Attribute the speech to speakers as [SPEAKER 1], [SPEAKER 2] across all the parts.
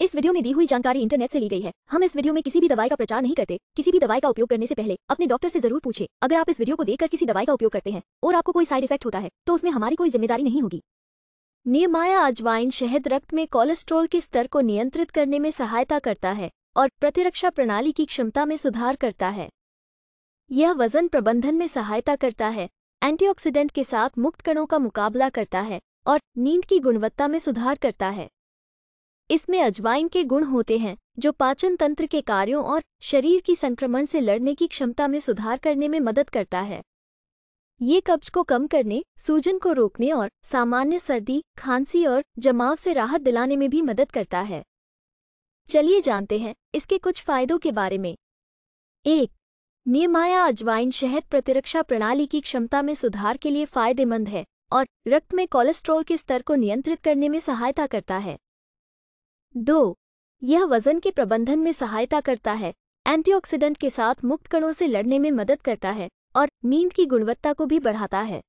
[SPEAKER 1] इस वीडियो में दी हुई जानकारी इंटरनेट से ली गई है हम इस वीडियो में किसी भी दवाई का प्रचार नहीं करते किसी भी दवाई का उपयोग करने से पहले अपने डॉक्टर से जरूर पूछे अगर आप इस वीडियो को देखकर किसी दवाई का उपयोग करते हैं और आपको कोई साइड इफेक्ट होता है तो उसमें हमारी कोई जिम्मेदारी नहीं होगी नियमाया अजवाइन शहद रक्त में कोलेस्ट्रोल के स्तर को नियंत्रित करने में सहायता करता है और प्रतिरक्षा प्रणाली की क्षमता में सुधार करता है यह वजन प्रबंधन में सहायता करता है एंटीऑक्सीडेंट के साथ मुक्त कणों का मुकाबला करता है और नींद की गुणवत्ता में सुधार करता है इसमें अजवाइन के गुण होते हैं जो पाचन तंत्र के कार्यों और शरीर की संक्रमण से लड़ने की क्षमता में सुधार करने में मदद करता है ये कब्ज को कम करने सूजन को रोकने और सामान्य सर्दी खांसी और जमाव से राहत दिलाने में भी मदद करता है चलिए जानते हैं इसके कुछ फायदों के बारे में एक नियमाया अजवाइन शहद प्रतिरक्षा प्रणाली की क्षमता में सुधार के लिए फायदेमंद है और रक्त में कोलेस्ट्रॉल के स्तर को नियंत्रित करने में सहायता करता है दो यह वजन के प्रबंधन में सहायता करता है एंटीऑक्सीडेंट के साथ मुक्त कणों से लड़ने में मदद करता है और नींद की गुणवत्ता को भी बढ़ाता है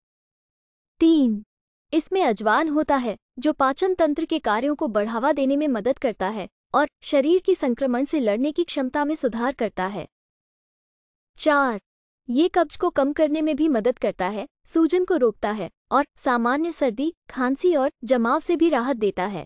[SPEAKER 1] तीन इसमें अजवान होता है जो पाचन तंत्र के कार्यों को बढ़ावा देने में मदद करता है और शरीर की संक्रमण से लड़ने की क्षमता में सुधार करता है चार ये कब्ज को कम करने में भी मदद करता है सूजन को रोकता है और सामान्य सर्दी खांसी और जमाव से भी राहत देता है